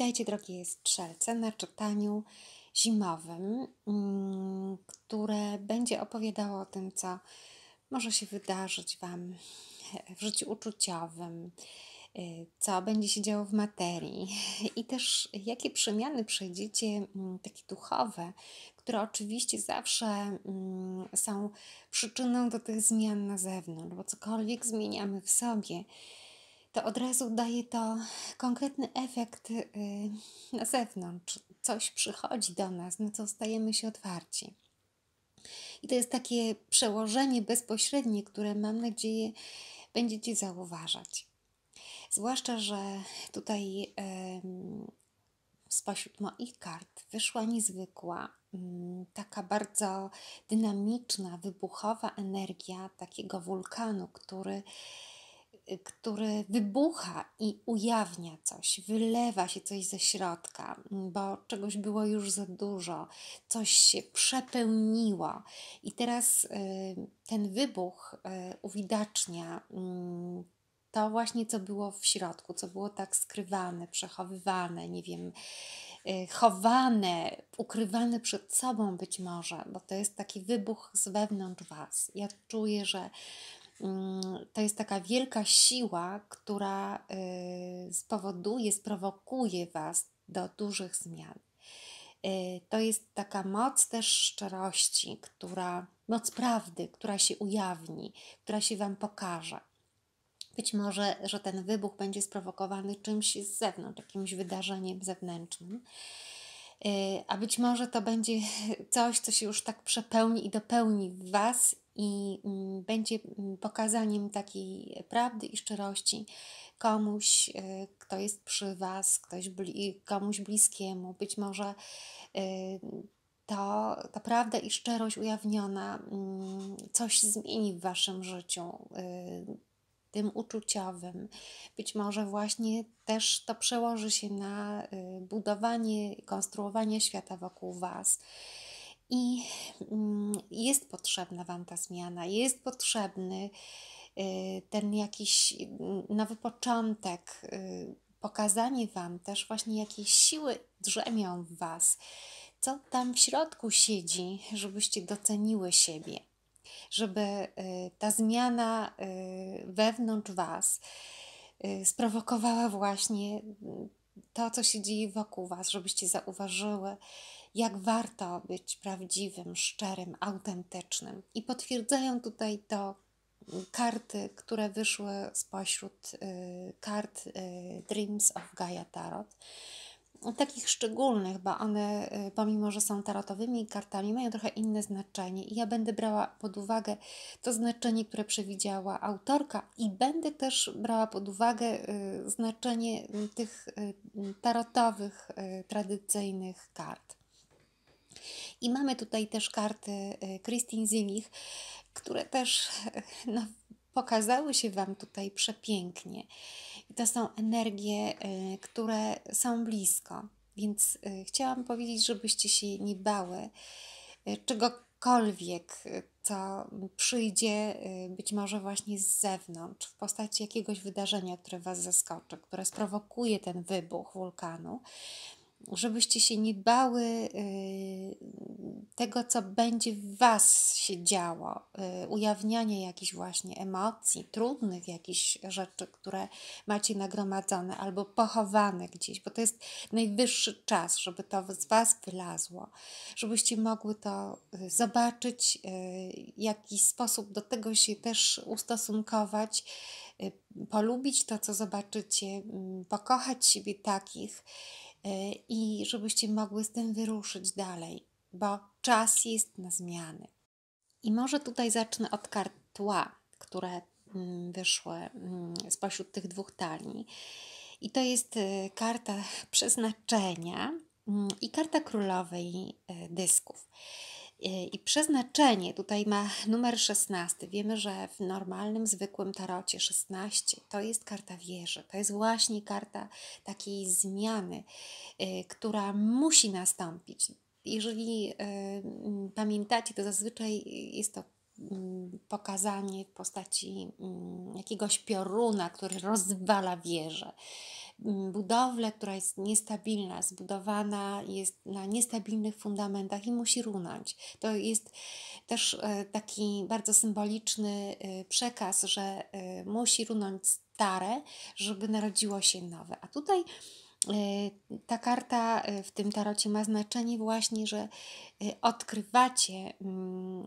Witajcie drogie strzelce na czytaniu zimowym, mm, które będzie opowiadało o tym, co może się wydarzyć Wam w życiu uczuciowym, y, co będzie się działo w materii i też jakie przemiany przejdziecie, mm, takie duchowe, które oczywiście zawsze mm, są przyczyną do tych zmian na zewnątrz, bo cokolwiek zmieniamy w sobie – to od razu daje to konkretny efekt y, na zewnątrz. Coś przychodzi do nas, na co stajemy się otwarci. I to jest takie przełożenie bezpośrednie, które mam nadzieję będziecie zauważać. Zwłaszcza, że tutaj yy, spośród moich kart wyszła niezwykła, mm, taka bardzo dynamiczna, wybuchowa energia takiego wulkanu, który Y, który wybucha i ujawnia coś, wylewa się coś ze środka, mm, bo czegoś było już za dużo, coś się przepełniło i teraz y, ten wybuch y, uwidacznia mm, to właśnie, co było w środku, co było tak skrywane, przechowywane, nie wiem, chowane, ukrywane przed sobą być może, bo to jest taki wybuch z wewnątrz Was. Ja czuję, że Mm, to jest taka wielka siła, która y, spowoduje, sprowokuje Was do dużych zmian. Y, to jest taka moc też szczerości, która, moc prawdy, która się ujawni, która się Wam pokaże. Być może, że ten wybuch będzie sprowokowany czymś z zewnątrz, jakimś wydarzeniem zewnętrznym. Y, a być może to będzie coś, co się już tak przepełni i dopełni w Was i mm, będzie mm, pokazaniem takiej prawdy i szczerości komuś, y, kto jest przy Was, ktoś bli komuś bliskiemu. Być może y, to, ta prawda i szczerość ujawniona mm, coś zmieni w Waszym życiu tym uczuciowym. Być może właśnie też to przełoży się na y, budowanie, konstruowanie świata wokół Was. I mm, jest potrzebna Wam ta zmiana, jest potrzebny y, ten jakiś mm, nowy początek, y, pokazanie Wam też właśnie, jakie siły drzemią w Was, co tam w środku siedzi, żebyście doceniły siebie żeby y, ta zmiana y, wewnątrz Was y, sprowokowała właśnie mm, to, co się dzieje wokół Was, żebyście zauważyły, jak warto być prawdziwym, szczerym, autentycznym. I potwierdzają tutaj to mm, karty, które wyszły spośród kart Dreams of Gaia Tarot takich szczególnych, bo one, y, pomimo że są tarotowymi kartami, mają trochę inne znaczenie. I ja będę brała pod uwagę to znaczenie, które przewidziała autorka, i będę też brała pod uwagę y, znaczenie y, tych tarotowych, tradycyjnych kart. I mamy tutaj też karty Christine Zilich, które też no, pokazały się Wam tutaj przepięknie to są energie, y, które są blisko. Więc y, chciałam powiedzieć, żebyście się nie bały y, czegokolwiek, co przyjdzie być może właśnie z zewnątrz, w postaci jakiegoś wydarzenia, które Was zaskoczy, które sprowokuje ten wybuch wulkanu żebyście się nie bały y, tego, co będzie w Was się działo, y, ujawniania jakichś właśnie emocji, trudnych jakichś rzeczy, które macie nagromadzone albo pochowane gdzieś, bo to jest najwyższy czas, żeby to z Was wylazło, żebyście mogły to y, zobaczyć, w jaki sposób do tego się też ustosunkować polubić to, co zobaczycie, pokochać siebie takich, E, i żebyście mogły z tym wyruszyć dalej, bo czas jest na zmiany. I może tutaj zacznę od kart tła, które mm, wyszły mm, spośród tych dwóch talii. I to jest e, karta przeznaczenia mm, i karta królowej e, dysków. I przeznaczenie tutaj ma numer 16. Wiemy, że w normalnym, zwykłym tarocie 16 to jest karta wieży. To jest właśnie karta takiej zmiany, y, która musi nastąpić. Jeżeli y, mm, pamiętacie, to zazwyczaj jest to mm, pokazanie w postaci mm, jakiegoś pioruna, który rozwala wieżę budowlę, która jest niestabilna, zbudowana jest na niestabilnych fundamentach i musi runąć. To jest też e, taki bardzo symboliczny e, przekaz, że e, musi runąć stare, żeby narodziło się nowe. A tutaj ta karta w tym tarocie ma znaczenie właśnie, że odkrywacie mm,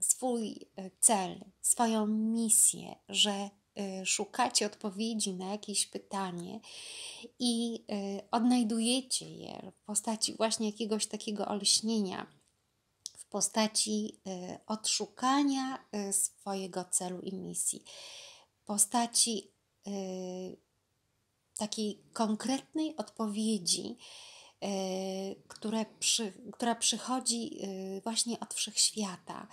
swój cel, swoją misję, że Y, szukacie odpowiedzi na jakieś pytanie i y, odnajdujecie je w postaci właśnie jakiegoś takiego olśnienia, w postaci y, odszukania swojego celu i misji, w postaci takiej konkretnej odpowiedzi, która przychodzi właśnie od wszechświata. świata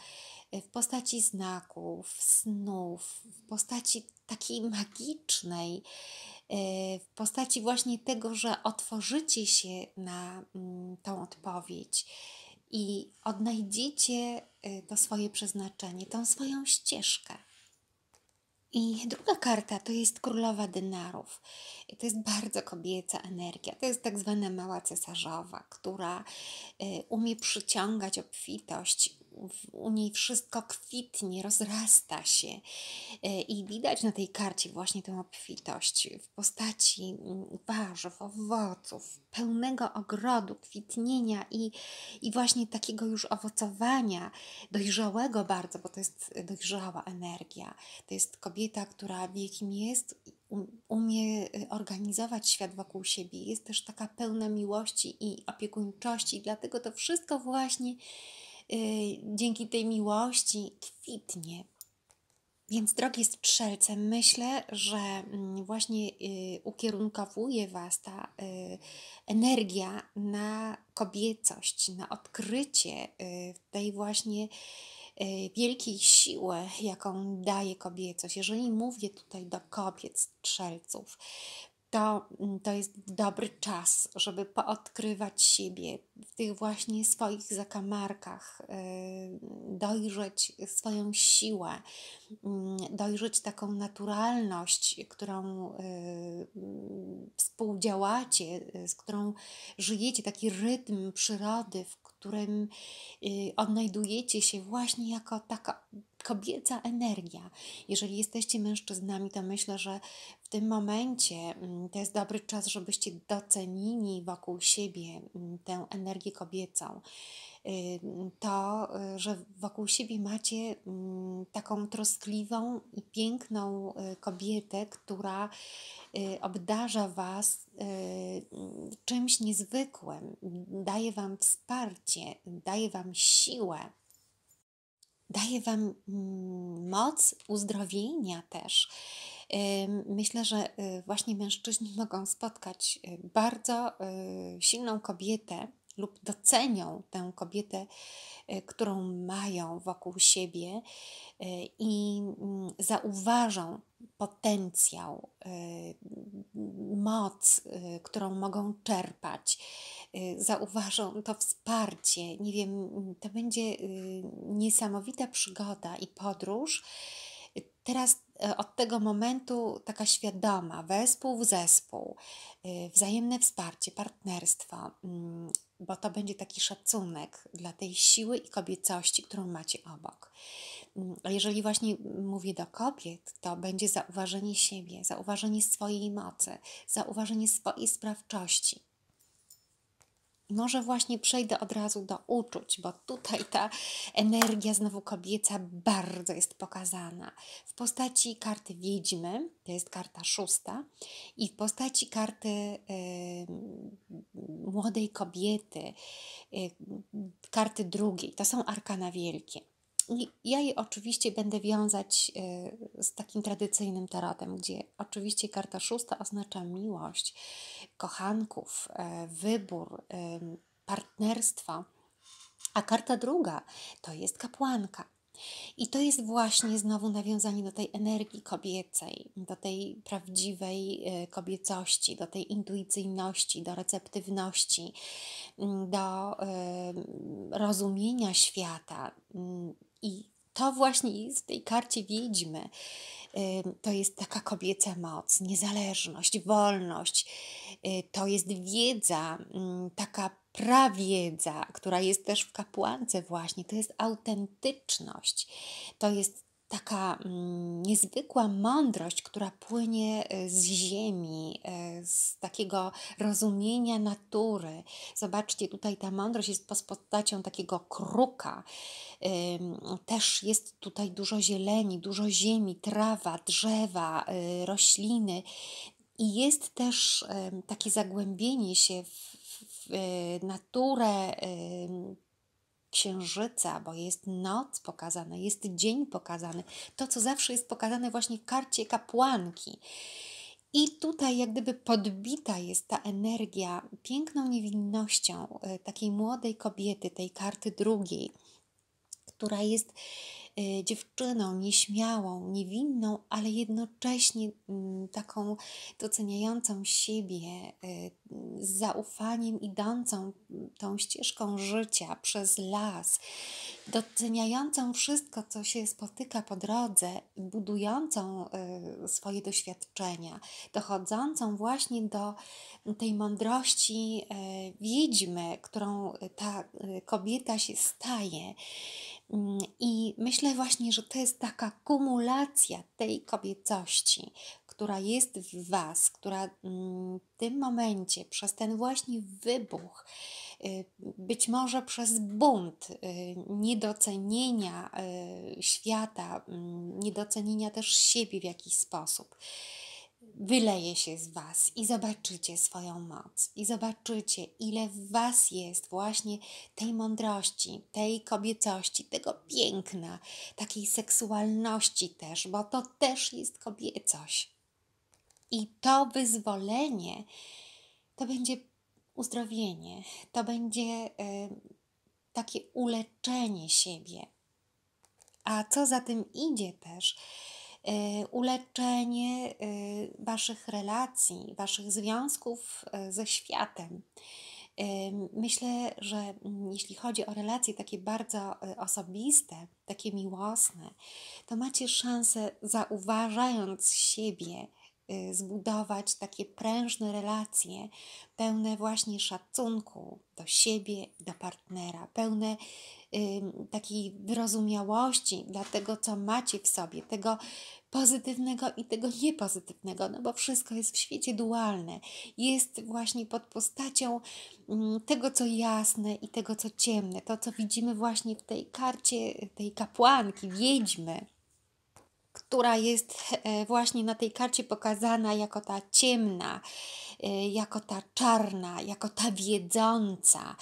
E, w postaci znaków, snów, w postaci takiej magicznej, e, w postaci właśnie tego, że otworzycie się na mm, tą odpowiedź i odnajdziecie e, to swoje przeznaczenie, tą swoją ścieżkę. I druga karta to jest królowa dynarów. To jest bardzo kobieca energia. To jest tak zwana mała cesarzowa, która umie przyciągać obfitość, u niej wszystko kwitnie, rozrasta się. E, I widać na tej karcie właśnie tę obfitość w postaci mm, warzyw, owoców, pełnego ogrodu, kwitnienia i, i właśnie takiego już owocowania, dojrzałego bardzo, bo to jest dojrzała energia. To jest kobieta, która wiekiem jest, umie e, organizować świat wokół siebie, jest też taka pełna miłości i opiekuńczości, dlatego to wszystko właśnie Y, dzięki tej miłości kwitnie. Więc drogi strzelce, myślę, że mm, właśnie y, ukierunkowuje Was ta y, energia na kobiecość, na odkrycie tej właśnie wielkiej siły, jaką daje kobiecość. Jeżeli mówię tutaj do kobiet strzelców, to, mm, to jest dobry czas, żeby poodkrywać siebie w tych właśnie swoich zakamarkach, y, dojrzeć swoją siłę, mm, dojrzeć taką naturalność, którą y, mm, współdziałacie, y, z którą żyjecie, taki rytm przyrody, w którym odnajdujecie się właśnie jako taka kobieca energia. Jeżeli jesteście mężczyznami, to myślę, że tym momencie mm, to jest dobry czas, żebyście docenili wokół siebie mm, tę energię kobiecą. Y, mm, to, y, że wokół siebie macie taką troskliwą i piękną y, kobietę, która obdarza Was czymś niezwykłym, daje Wam wsparcie, daje Wam siłę daje Wam moc uzdrowienia też. Myślę, że y, właśnie mężczyźni mogą spotkać y, bardzo y, silną kobietę lub docenią tę kobietę, którą mają wokół siebie i mm, zauważą potencjał, moc, którą mogą czerpać, zauważą to wsparcie. Nie wiem, to będzie niesamowita przygoda i podróż Teraz e, od tego momentu taka świadoma, wespół w zespół, e, wzajemne wsparcie, partnerstwo, mm, bo to będzie taki szacunek dla tej siły i kobiecości, którą macie obok. Mm, jeżeli właśnie mówię do kobiet, to będzie zauważenie siebie, zauważenie swojej mocy, zauważenie swojej sprawczości może właśnie przejdę od razu do uczuć, bo tutaj ta energia znowu kobieca bardzo jest pokazana. W postaci karty Wiedźmy, to jest karta szósta, i w postaci karty y, młodej kobiety, y, karty drugiej, to są arkana wielkie ja je oczywiście będę wiązać e, z takim tradycyjnym tarotem, gdzie oczywiście karta szósta oznacza miłość, kochanków, e, wybór, e, partnerstwa, a karta druga to jest kapłanka. I to jest właśnie znowu nawiązanie do tej energii kobiecej, do tej prawdziwej kobiecości, do tej intuicyjności, do receptywności, mm, do rozumienia świata, mm, i to właśnie jest w tej karcie wiedźmy. To jest taka kobieca moc, niezależność, wolność. Y, to jest wiedza, mm, taka prawiedza, która jest też w kapłance właśnie. To jest autentyczność. To jest taka mm, niezwykła mądrość, która płynie e, z ziemi, e, z takiego rozumienia natury. Zobaczcie, tutaj ta mądrość jest postacią takiego kruka. Też jest tutaj dużo zieleni, dużo ziemi, trawa, drzewa, e, rośliny. I jest też takie zagłębienie się w, w naturę księżyca, bo jest noc pokazana, jest dzień pokazany. To, co zawsze jest pokazane właśnie w karcie kapłanki. I tutaj jak gdyby podbita jest ta energia piękną niewinnością e, takiej młodej kobiety, tej karty drugiej, która jest Y, dziewczyną nieśmiałą, niewinną, ale jednocześnie mm, taką doceniającą siebie, y, z zaufaniem idącą mm, tą ścieżką życia przez las, doceniającą wszystko, co się spotyka po drodze, budującą y, swoje doświadczenia, dochodzącą właśnie do tej mądrości wiedźmy, którą ta kobieta się staje mm, i myślę właśnie, że to jest taka kumulacja tej kobiecości, która jest w Was, która mm, w tym momencie przez ten właśnie wybuch, y, być może przez bunt y, niedocenienia y, świata, mm, niedocenienia też siebie w jakiś sposób, wyleje się z Was i zobaczycie swoją moc, i zobaczycie, ile w Was jest właśnie tej mądrości, tej kobiecości, tego piękna, takiej seksualności też, bo to też jest kobiecość. I to wyzwolenie to będzie uzdrowienie, to będzie y, takie uleczenie siebie. A co za tym idzie też, E, uleczenie e, Waszych relacji, Waszych związków e, ze światem. Myślę, że mm, jeśli chodzi o relacje takie bardzo osobiste, takie miłosne, to macie szansę, zauważając siebie, Y, zbudować takie prężne relacje, pełne właśnie szacunku do siebie, do partnera, pełne takiej wyrozumiałości dla tego, co macie w sobie, tego pozytywnego i tego niepozytywnego, no bo wszystko jest w świecie dualne. Jest właśnie pod postacią mm, tego, co jasne i tego, co ciemne, to, co widzimy właśnie w tej karcie tej kapłanki, wiedźmy która jest e, właśnie na tej karcie pokazana jako ta ciemna, e, jako ta czarna, jako ta wiedząca.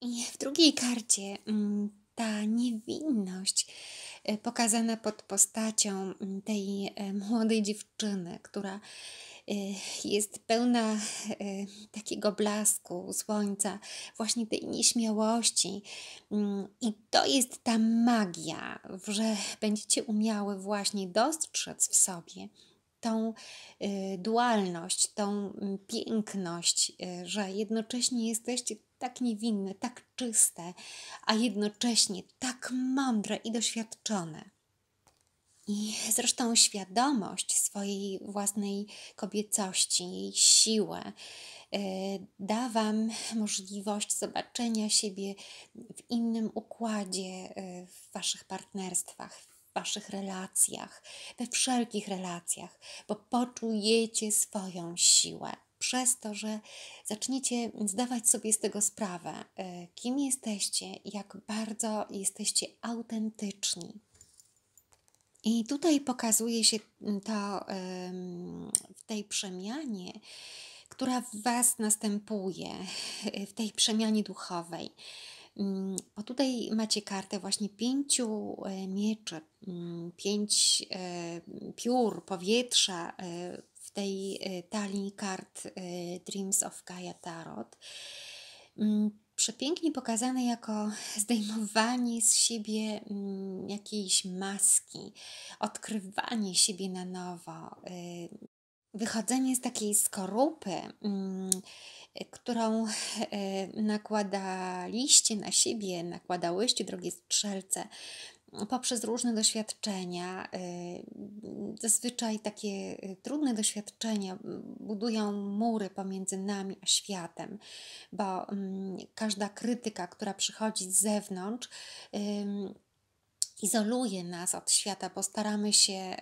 I w drugiej karcie mm, ta niewinność e, pokazana pod postacią mm, tej młodej dziewczyny, która Y, jest pełna y, takiego blasku słońca, właśnie tej nieśmiałości. Mm, I to jest ta magia, że będziecie umiały właśnie dostrzec w sobie tą y, dualność, tą mm, piękność, że jednocześnie jesteście tak niewinne, tak czyste, a jednocześnie tak mądre i doświadczone. I zresztą świadomość swojej własnej kobiecości, jej siłę y, da Wam możliwość zobaczenia siebie w innym układzie y, w Waszych partnerstwach, w Waszych relacjach, we wszelkich relacjach, bo poczujecie swoją siłę przez to, że zaczniecie zdawać sobie z tego sprawę, y, kim jesteście, jak bardzo jesteście autentyczni i tutaj pokazuje się mm, to w tej przemianie, która w Was następuje, w tej przemianie duchowej. Mm, bo tutaj macie kartę właśnie pięciu e, mieczy, mm, pięć e, piór powietrza e, w tej talii kart Dreams of Gaia Tarot przepięknie pokazane jako zdejmowanie z siebie mm, jakiejś maski, odkrywanie siebie na nowo, y, wychodzenie z takiej skorupy, mm, którą y, nakładaliście na siebie, nakładałyście, drogie strzelce, poprzez różne doświadczenia. Y, zazwyczaj takie y, trudne doświadczenia budują mury pomiędzy nami a światem, bo mm, każda krytyka, która przychodzi z zewnątrz, izoluje nas od świata, bo staramy się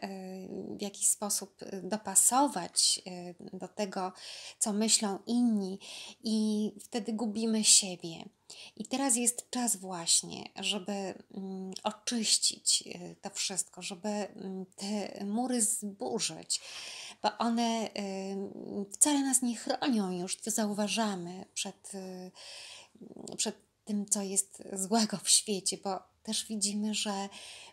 y, w jakiś sposób dopasować do tego, co myślą inni, i wtedy gubimy siebie. I teraz jest czas właśnie, żeby mm, oczyścić y, to wszystko, żeby mm, te mury zburzyć, bo one y, wcale nas nie chronią już, to zauważamy przed, y, przed tym, co jest złego w świecie, bo też widzimy, że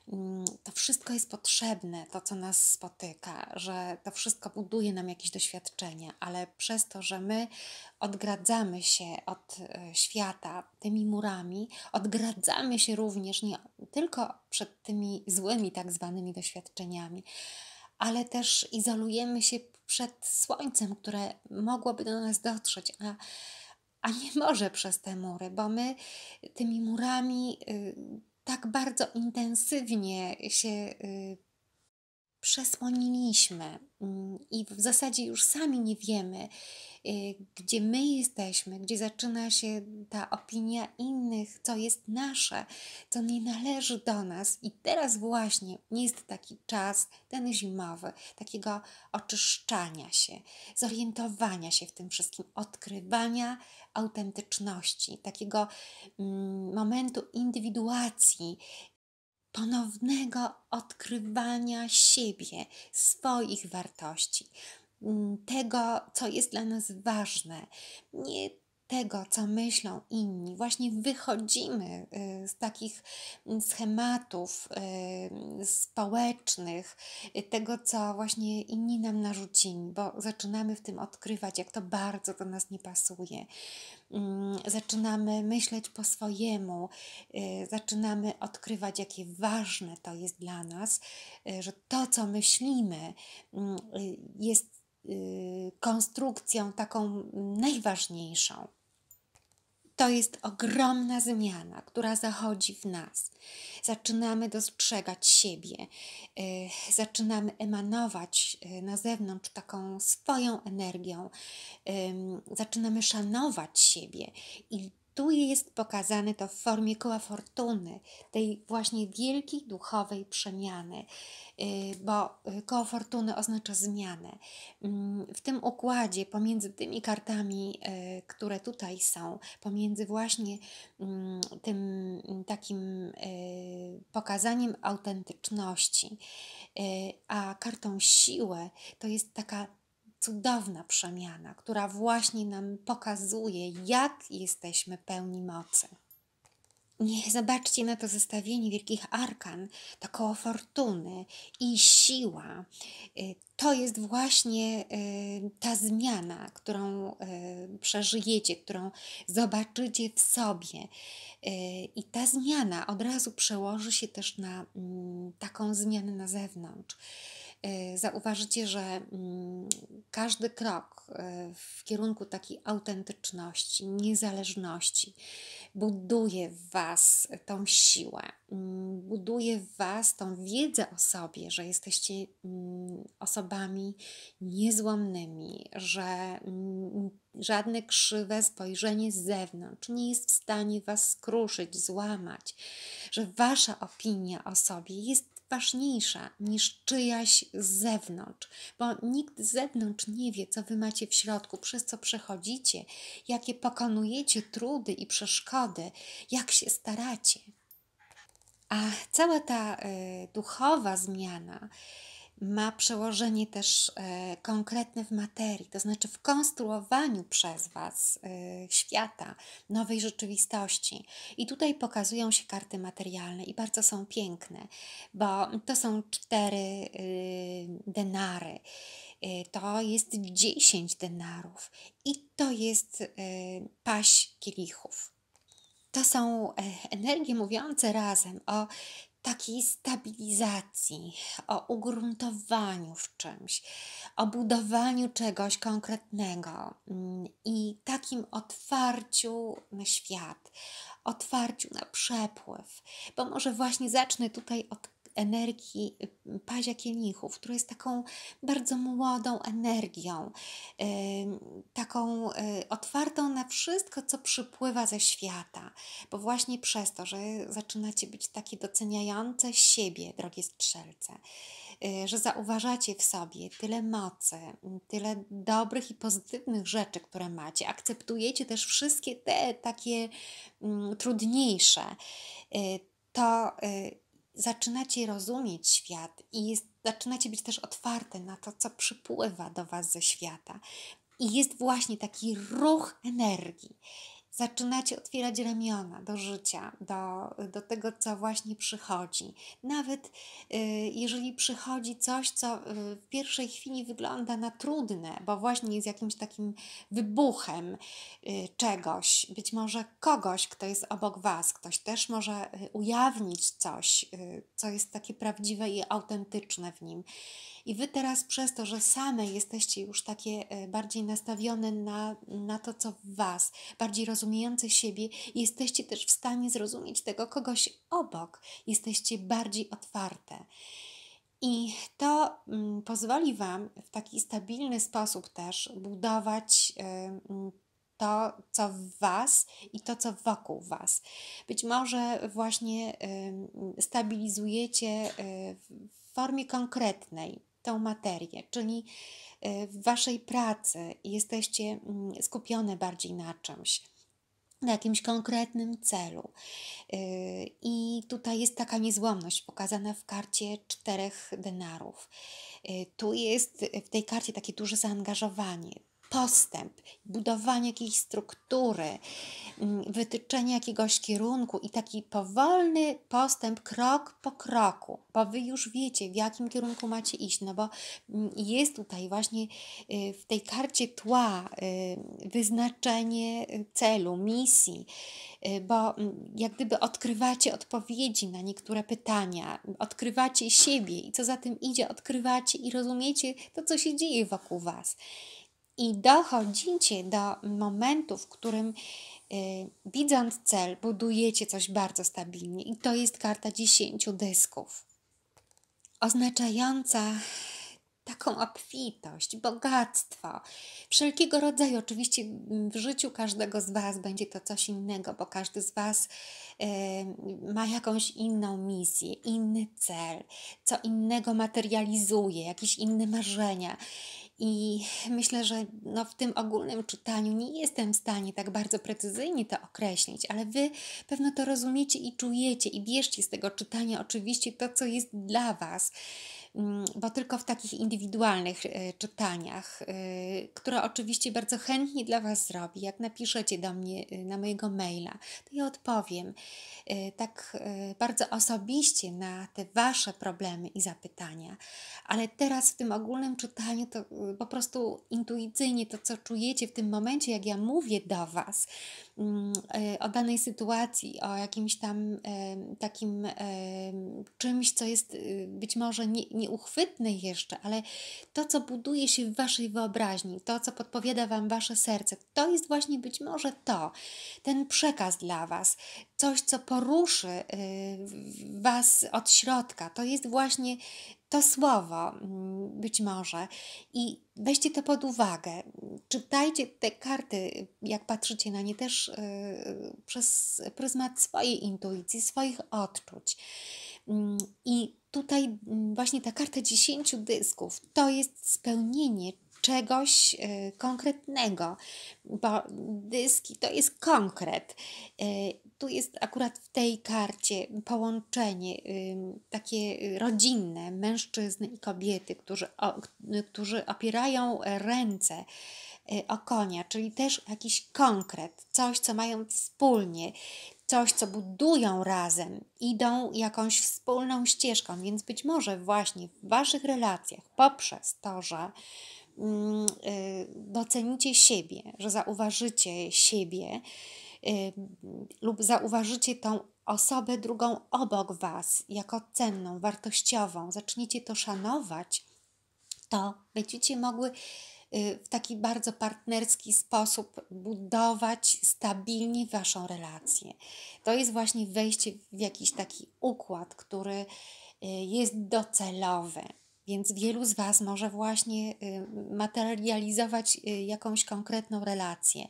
mm, to wszystko jest potrzebne, to co nas spotyka, że to wszystko buduje nam jakieś doświadczenie, ale przez to, że my odgradzamy się od e, świata tymi murami, odgradzamy się również nie tylko przed tymi złymi, tak zwanymi doświadczeniami, ale też izolujemy się przed słońcem, które mogłoby do nas dotrzeć, a a nie może przez te mury, bo my tymi murami y, tak bardzo intensywnie się y, przesłoniliśmy mm, i w zasadzie już sami nie wiemy, y, gdzie my jesteśmy, gdzie zaczyna się ta opinia innych, co jest nasze, co nie należy do nas. I teraz właśnie jest taki czas, ten zimowy, takiego oczyszczania się, zorientowania się w tym wszystkim, odkrywania autentyczności, takiego mm, momentu indywiduacji ponownego odkrywania siebie, swoich wartości, mm, tego, co jest dla nas ważne. Nie tego, co myślą inni. Właśnie wychodzimy y, z takich mm, schematów y, społecznych, y, tego, co właśnie inni nam narzucili, bo zaczynamy w tym odkrywać, jak to bardzo do nas nie pasuje. Mm, zaczynamy myśleć po swojemu, zaczynamy odkrywać, jakie ważne to jest dla nas, że to, co myślimy, mm, jest konstrukcją taką najważniejszą. To jest ogromna zmiana, która zachodzi w nas. Zaczynamy dostrzegać siebie, y, zaczynamy emanować y, na zewnątrz taką swoją energią, zaczynamy szanować siebie i tu jest pokazane to w formie koła fortuny, tej właśnie wielkiej duchowej przemiany, y, bo y, koło fortuny oznacza zmianę. Mm, w tym układzie pomiędzy tymi kartami, y, które tutaj są, pomiędzy właśnie mm, tym mm, takim pokazaniem autentyczności, a kartą siłę, to jest taka cudowna przemiana, która właśnie nam pokazuje, jak jesteśmy pełni mocy. Niech zobaczcie na to zestawienie wielkich arkan, to koło fortuny i siła. Y, to jest właśnie y, ta zmiana, którą y, przeżyjecie, którą zobaczycie w sobie. I ta zmiana od razu przełoży się też na mm, taką zmianę na zewnątrz E, zauważycie, że mm, każdy krok e, w kierunku takiej autentyczności, niezależności buduje w Was tą siłę, mm, buduje w Was tą wiedzę o sobie, że jesteście mm, osobami niezłomnymi, że żadne krzywe spojrzenie z zewnątrz nie jest w stanie Was skruszyć, złamać, że Wasza opinia o sobie jest ważniejsza niż czyjaś z zewnątrz, bo nikt z zewnątrz nie wie, co wy macie w środku, przez co przechodzicie, jakie pokonujecie trudy i przeszkody, jak się staracie. A cała ta y, duchowa zmiana ma przełożenie też e, konkretne w materii, to znaczy w konstruowaniu przez Was e, świata, nowej rzeczywistości. I tutaj pokazują się karty materialne i bardzo są piękne, bo to są cztery y, denary y, to jest 10 denarów i to jest y, paś kielichów. To są e, energie mówiące razem o takiej stabilizacji, o ugruntowaniu w czymś, o budowaniu czegoś konkretnego mm, i takim otwarciu na świat, otwarciu na przepływ. Bo może właśnie zacznę tutaj od energii y, Pazia Kielichów, która jest taką bardzo młodą energią, taką y, otwartą na wszystko, co przypływa ze świata, bo właśnie przez to, że zaczynacie być takie doceniające siebie, drogie strzelce, y, że zauważacie w sobie tyle mocy, tyle dobrych i pozytywnych rzeczy, które macie, akceptujecie też wszystkie te takie mm, trudniejsze, to zaczynacie rozumieć świat i jest, zaczynacie być też otwarte na to, co przypływa do Was ze świata. I jest właśnie taki ruch energii. Zaczynacie otwierać ramiona do życia, do, do tego, co właśnie przychodzi. Nawet y, jeżeli przychodzi coś, co y, w pierwszej chwili wygląda na trudne, bo właśnie jest jakimś takim wybuchem y, czegoś, być może kogoś, kto jest obok Was, ktoś też może ujawnić coś, co jest takie prawdziwe i autentyczne w nim. I Wy teraz przez to, że same jesteście już takie bardziej nastawione na, na to, co w Was, bardziej rozumiecie, rozumiejące siebie, jesteście też w stanie zrozumieć tego kogoś obok, jesteście bardziej otwarte. I to mm, pozwoli Wam w taki stabilny sposób też budować yy, to, co w Was i to, co wokół Was. Być może właśnie y, stabilizujecie y, w formie konkretnej tą materię, czyli y, w Waszej pracy jesteście mm, skupione bardziej na czymś na jakimś konkretnym celu. Y, I tutaj jest taka niezłomność pokazana w karcie czterech denarów. Y, tu jest w tej karcie takie duże zaangażowanie, postęp, budowanie jakiejś struktury, mm, wytyczenie jakiegoś kierunku i taki powolny postęp krok po kroku, bo wy już wiecie, w jakim kierunku macie iść, no bo mm, jest tutaj właśnie y, w tej karcie tła y, wyznaczenie y, celu, misji, bo mm, jak gdyby odkrywacie odpowiedzi na niektóre pytania, odkrywacie siebie i co za tym idzie, odkrywacie i rozumiecie to, co się dzieje wokół was i dochodzicie do momentu, w którym yy, widząc cel, budujecie coś bardzo stabilnie. I to jest karta 10 dysków, oznaczająca taką obfitość, bogactwo, wszelkiego rodzaju. Oczywiście w życiu każdego z Was będzie to coś innego, bo każdy z Was y, ma jakąś inną misję, inny cel, co innego materializuje, jakieś inne marzenia. I myślę, że no w tym ogólnym czytaniu nie jestem w stanie tak bardzo precyzyjnie to określić, ale Wy pewno to rozumiecie i czujecie i bierzcie z tego czytania oczywiście to, co jest dla Was. Mm, bo tylko w takich indywidualnych e, czytaniach, e, które oczywiście bardzo chętnie dla Was zrobię. Jak napiszecie do mnie e, na mojego maila, to ja odpowiem tak bardzo osobiście na te Wasze problemy i zapytania. Ale teraz w tym ogólnym czytaniu to po prostu intuicyjnie to, co czujecie w tym momencie, jak ja mówię do Was, Mm, e, o danej sytuacji, o jakimś tam e, takim e, czymś, co jest y, być może nie, nieuchwytne jeszcze, ale to, co buduje się w Waszej wyobraźni, to, co podpowiada Wam Wasze serce, to jest właśnie być może to, ten przekaz dla Was, coś, co poruszy y, Was od środka. To jest właśnie to słowo, mm, być może. I weźcie to pod uwagę. Czytajcie te karty, jak patrzycie na nie, też y, przez pryzmat swojej intuicji, swoich odczuć. Mm, I tutaj mm, właśnie ta karta dziesięciu dysków to jest spełnienie czegoś y, konkretnego, bo dyski to jest konkret. Y, tu jest akurat w tej karcie połączenie takie y, rodzinne mężczyzny i kobiety, którzy, y, którzy opierają ręce y, o konia, czyli też jakiś konkret, coś, co mają wspólnie, coś, co budują razem, idą jakąś wspólną ścieżką, więc być może właśnie w Waszych relacjach, poprzez to, że mm, docenicie siebie, że zauważycie siebie, lub zauważycie tą osobę drugą obok Was jako cenną, wartościową, zaczniecie to szanować, to będziecie mogły y, w taki bardzo partnerski sposób budować stabilnie Waszą relację. To jest właśnie wejście w jakiś taki układ, który y, jest docelowy. Więc wielu z Was może właśnie y, materializować jakąś konkretną relację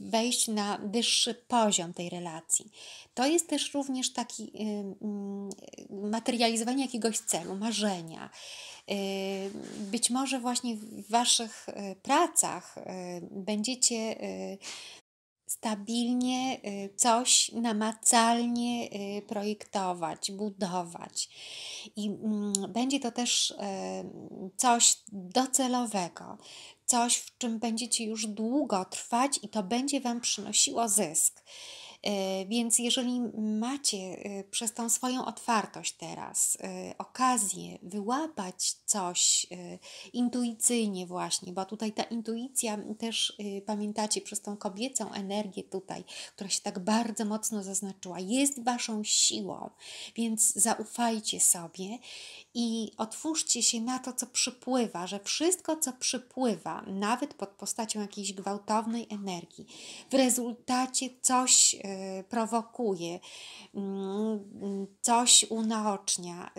wejść na wyższy poziom tej relacji. To jest też również taki y, mm, materializowanie jakiegoś celu, marzenia. Y, być może właśnie w Waszych y, pracach będziecie stabilnie coś namacalnie projektować, budować. I mm, będzie to też coś docelowego, coś, w czym będziecie już długo trwać i to będzie Wam przynosiło zysk. E, więc jeżeli macie e, przez tą swoją otwartość teraz e, okazję wyłapać coś y, intuicyjnie właśnie, bo tutaj ta intuicja też y, pamiętacie przez tą kobiecą energię tutaj, która się tak bardzo mocno zaznaczyła, jest waszą siłą, więc zaufajcie sobie i otwórzcie się na to, co przypływa, że wszystko, co przypływa, nawet pod postacią jakiejś gwałtownej energii, w rezultacie coś y, prowokuje, mm, mm, coś unaocznia,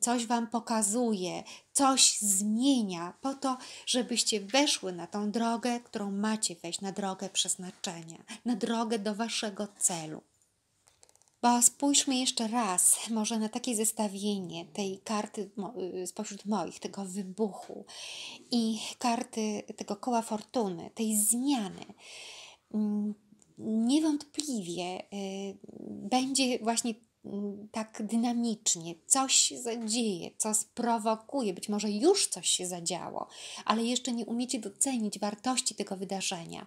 coś wam pokazuje, coś zmienia po to, żebyście weszły na tą drogę, którą macie wejść, na drogę przeznaczenia, na drogę do waszego celu. Bo spójrzmy jeszcze raz może na takie zestawienie tej karty y, spośród moich, tego wybuchu i karty tego koła fortuny, tej zmiany. Mm, niewątpliwie y, będzie właśnie tak dynamicznie, coś się zadzieje, co sprowokuje, być może już coś się zadziało, ale jeszcze nie umiecie docenić wartości tego wydarzenia.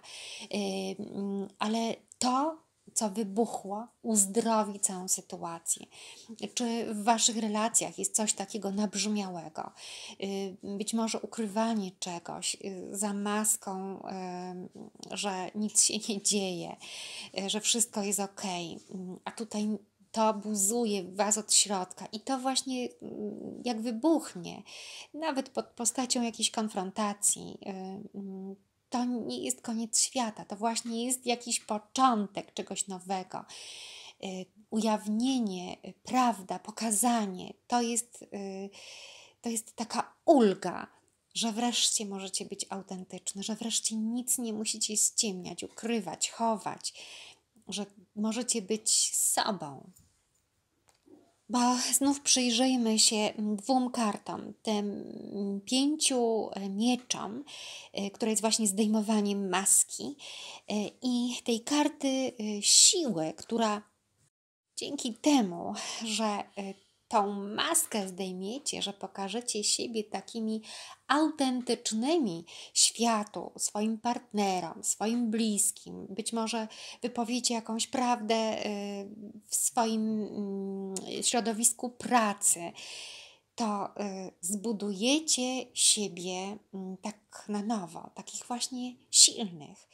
Ale to, co wybuchło, uzdrowi całą sytuację. Czy w Waszych relacjach jest coś takiego nabrzmiałego? Być może ukrywanie czegoś y, za maską, że nic się nie dzieje, y, że wszystko jest ok, a tutaj to buzuje Was od środka i to właśnie mm, jak wybuchnie, nawet pod postacią jakiejś konfrontacji, y, mm, to nie jest koniec świata, to właśnie jest jakiś początek czegoś nowego. Y, ujawnienie, y, prawda, pokazanie to jest, to jest taka ulga, że wreszcie możecie być autentyczne, że wreszcie nic nie musicie ściemniać, ukrywać, chować, że możecie być sobą. Bo znów przyjrzyjmy się dwóm kartom, tym pięciu e, mieczom, e, które jest właśnie zdejmowaniem maski e, i tej karty siły, która dzięki temu, że tą maskę zdejmiecie, że pokażecie siebie takimi autentycznymi światu, swoim partnerom, swoim bliskim, być może wypowiecie jakąś prawdę y, w swoim mm, środowisku pracy, to y, zbudujecie siebie mm, tak na nowo, takich właśnie silnych.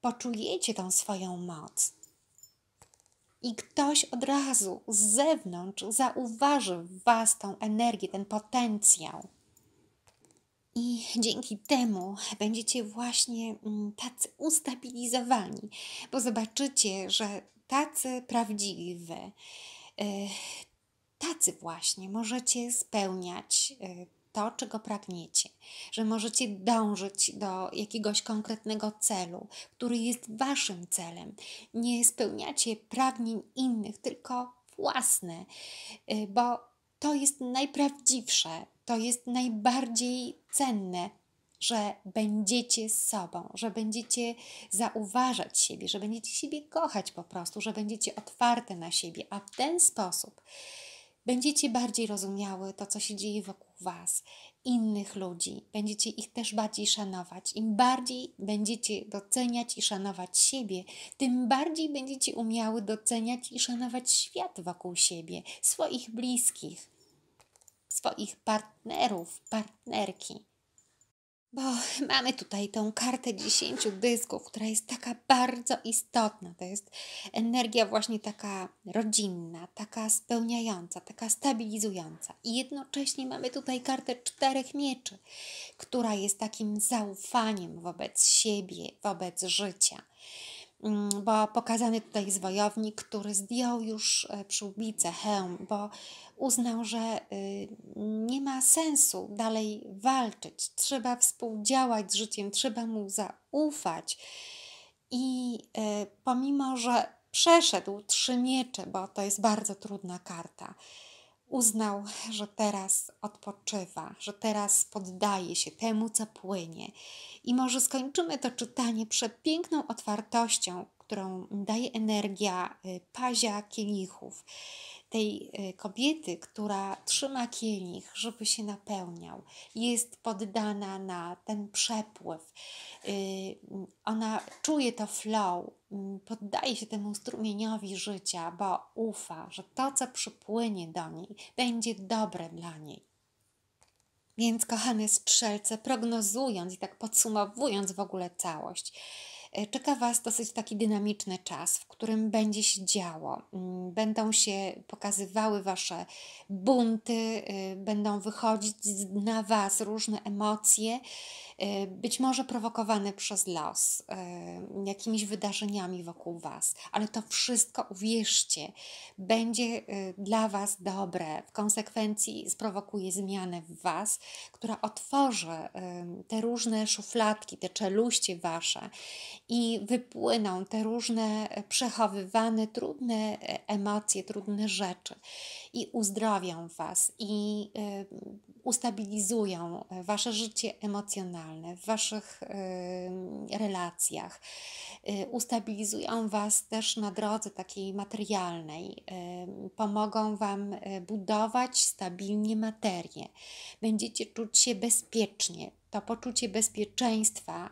Poczujecie tą swoją moc i ktoś od razu z zewnątrz zauważy w Was tą energię, ten potencjał. I dzięki temu będziecie właśnie mm, tacy ustabilizowani, bo zobaczycie, że tacy prawdziwi e, tacy właśnie możecie spełniać e, to, czego pragniecie, że możecie dążyć do jakiegoś konkretnego celu, który jest waszym celem. Nie spełniacie pragnień innych, tylko własne, y, bo to jest najprawdziwsze, to jest najbardziej cenne, że będziecie z sobą, że będziecie zauważać siebie, że będziecie siebie kochać po prostu, że będziecie otwarte na siebie, a w ten sposób Będziecie bardziej rozumiały to, co się dzieje wokół Was, innych ludzi. Będziecie ich też bardziej szanować. Im bardziej będziecie doceniać i szanować siebie, tym bardziej będziecie umiały doceniać i szanować świat wokół siebie, swoich bliskich, swoich partnerów, partnerki. Bo mamy tutaj tą kartę dziesięciu dysków, która jest taka bardzo istotna. To jest energia właśnie taka rodzinna, taka spełniająca, taka stabilizująca. I jednocześnie mamy tutaj kartę czterech mieczy, która jest takim zaufaniem wobec siebie, wobec życia. Mm, bo pokazany tutaj jest wojownik, który zdjął już e, przyłbicę, hełm, bo uznał, że y, nie ma sensu dalej walczyć, trzeba współdziałać z życiem, trzeba mu zaufać. I e, pomimo, że przeszedł trzy miecze, bo to jest bardzo trudna karta, uznał, że teraz odpoczywa, że teraz poddaje się temu, co płynie. I może skończymy to czytanie przepiękną otwartością, którą daje energia y, pazia kielichów tej e, kobiety, która trzyma kielich, żeby się napełniał, jest poddana na ten przepływ. Y, ona czuje to flow, mm, poddaje się temu strumieniowi życia, bo ufa, że to, co przypłynie do niej, będzie dobre dla niej. Więc, kochane strzelce, prognozując i tak podsumowując w ogóle całość, E, czeka Was dosyć taki dynamiczny czas, w którym będzie się działo. Mm, będą się pokazywały Wasze bunty, y, będą wychodzić na Was różne emocje. Y, być może prowokowane przez los, y, jakimiś wydarzeniami wokół Was, ale to wszystko, uwierzcie, będzie y, dla Was dobre. W konsekwencji sprowokuje zmianę w Was, która otworzy te różne szufladki, te czeluście Wasze i wypłyną te różne przechowywane, trudne e, emocje, trudne rzeczy i uzdrowią Was i y, ustabilizują Wasze życie emocjonalne, w Waszych y, relacjach. Y, ustabilizują Was też na drodze takiej materialnej, pomogą Wam budować stabilnie materię. Będziecie czuć się bezpiecznie, to poczucie bezpieczeństwa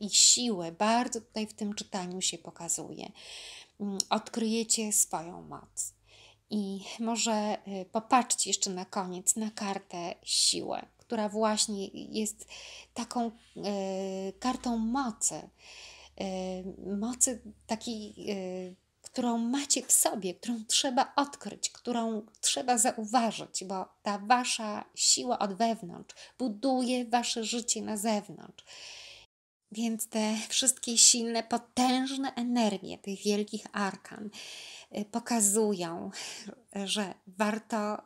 i siły bardzo tutaj w tym czytaniu się pokazuje. Odkryjecie swoją moc. I może y, popatrzcie jeszcze na koniec na kartę siłę, która właśnie jest taką y, kartą mocy. Y, mocy takiej, którą macie w sobie, którą trzeba odkryć, którą trzeba zauważyć, bo ta wasza siła od wewnątrz buduje wasze życie na zewnątrz. Więc te wszystkie silne, potężne energie tych wielkich arkan Y, pokazują, że warto y,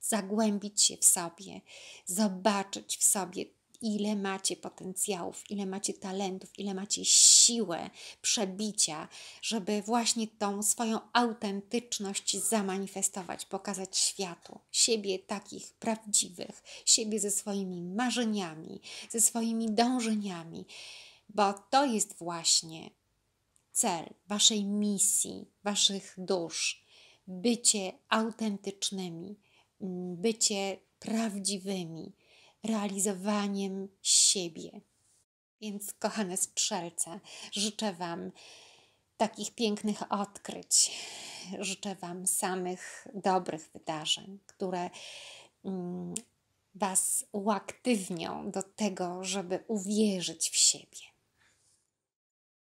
zagłębić się w sobie, zobaczyć w sobie, ile macie potencjałów, ile macie talentów, ile macie siłę przebicia, żeby właśnie tą swoją autentyczność zamanifestować, pokazać światu, siebie takich prawdziwych, siebie ze swoimi marzeniami, ze swoimi dążeniami, bo to jest właśnie cel, waszej misji, waszych dusz, bycie autentycznymi, mm, bycie prawdziwymi, realizowaniem siebie. Więc, kochane strzelce, życzę Wam takich pięknych odkryć. Życzę Wam samych dobrych wydarzeń, które mm, Was uaktywnią do tego, żeby uwierzyć w siebie.